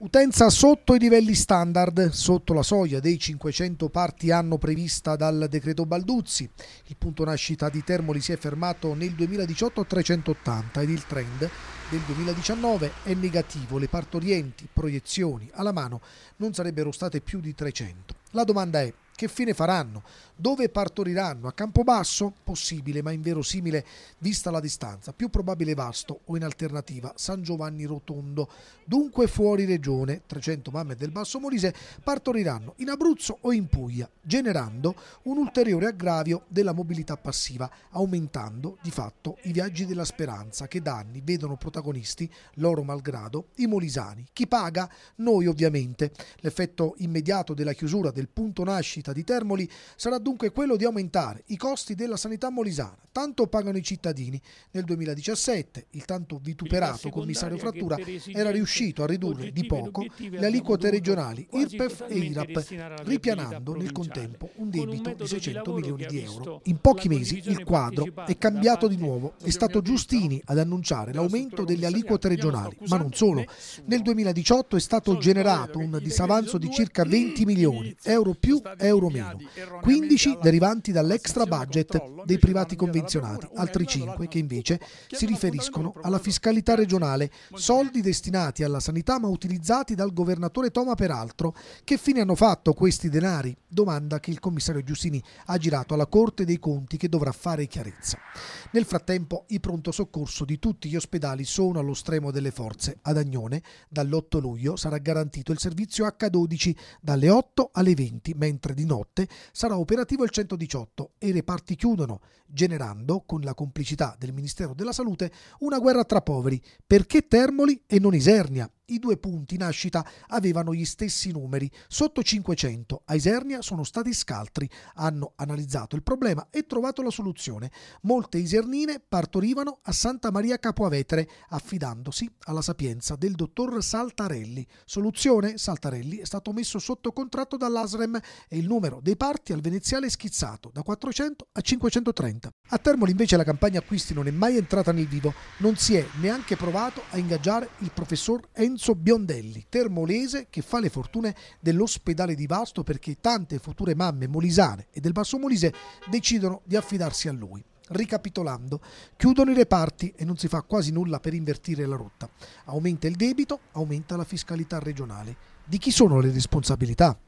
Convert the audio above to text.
Utenza sotto i livelli standard, sotto la soglia dei 500 parti anno prevista dal decreto Balduzzi. Il punto nascita di Termoli si è fermato nel 2018 a 380 ed il trend del 2019 è negativo. Le partorienti, proiezioni alla mano non sarebbero state più di 300. La domanda è che fine faranno? Dove partoriranno? A Campobasso? Possibile, ma inverosimile vista la distanza. Più probabile Vasto o in alternativa San Giovanni Rotondo. Dunque fuori regione, 300 mamme del Basso Molise partoriranno in Abruzzo o in Puglia, generando un ulteriore aggravio della mobilità passiva, aumentando di fatto i viaggi della speranza che da anni vedono protagonisti, loro malgrado, i molisani. Chi paga? Noi ovviamente. L'effetto immediato della chiusura del punto nascita città di Termoli sarà dunque quello di aumentare i costi della sanità molisana. Tanto pagano i cittadini. Nel 2017 il tanto vituperato commissario Frattura era riuscito a ridurre di poco le aliquote regionali IRPEF e IRAP, ripianando nel contempo un debito di 600 milioni di euro. In pochi mesi il quadro è cambiato di nuovo. È stato Giustini ad annunciare l'aumento delle aliquote regionali, ma non solo. Nel 2018 è stato generato un disavanzo di circa 20 milioni, euro più euro euro meno, 15 derivanti dall'extra budget dei privati convenzionati, altri 5 che invece si riferiscono alla fiscalità regionale, soldi destinati alla sanità ma utilizzati dal governatore Toma peraltro. Che fine hanno fatto questi denari? Domanda che il commissario Giustini ha girato alla Corte dei Conti che dovrà fare chiarezza. Nel frattempo i pronto soccorso di tutti gli ospedali sono allo stremo delle forze. Ad Agnone dall'8 luglio sarà garantito il servizio H12 dalle 8 alle 20, mentre di notte sarà operativo il 118 e i reparti chiudono, generando, con la complicità del Ministero della Salute, una guerra tra poveri. Perché Termoli e non Isernia? I due punti nascita avevano gli stessi numeri, sotto 500. A Isernia sono stati scaltri, hanno analizzato il problema e trovato la soluzione. Molte isernine partorivano a Santa Maria Capoavetere, affidandosi alla sapienza del dottor Saltarelli. Soluzione? Saltarelli è stato messo sotto contratto dall'ASREM e il numero dei parti al veneziale è schizzato da 400 a 530. A Termoli invece la campagna acquisti non è mai entrata nel vivo, non si è neanche provato a ingaggiare il professor Enzo Vincenzo Biondelli, termolese, che fa le fortune dell'ospedale di Vasto perché tante future mamme molisane e del Basso Molise decidono di affidarsi a lui. Ricapitolando, chiudono i reparti e non si fa quasi nulla per invertire la rotta. Aumenta il debito, aumenta la fiscalità regionale. Di chi sono le responsabilità?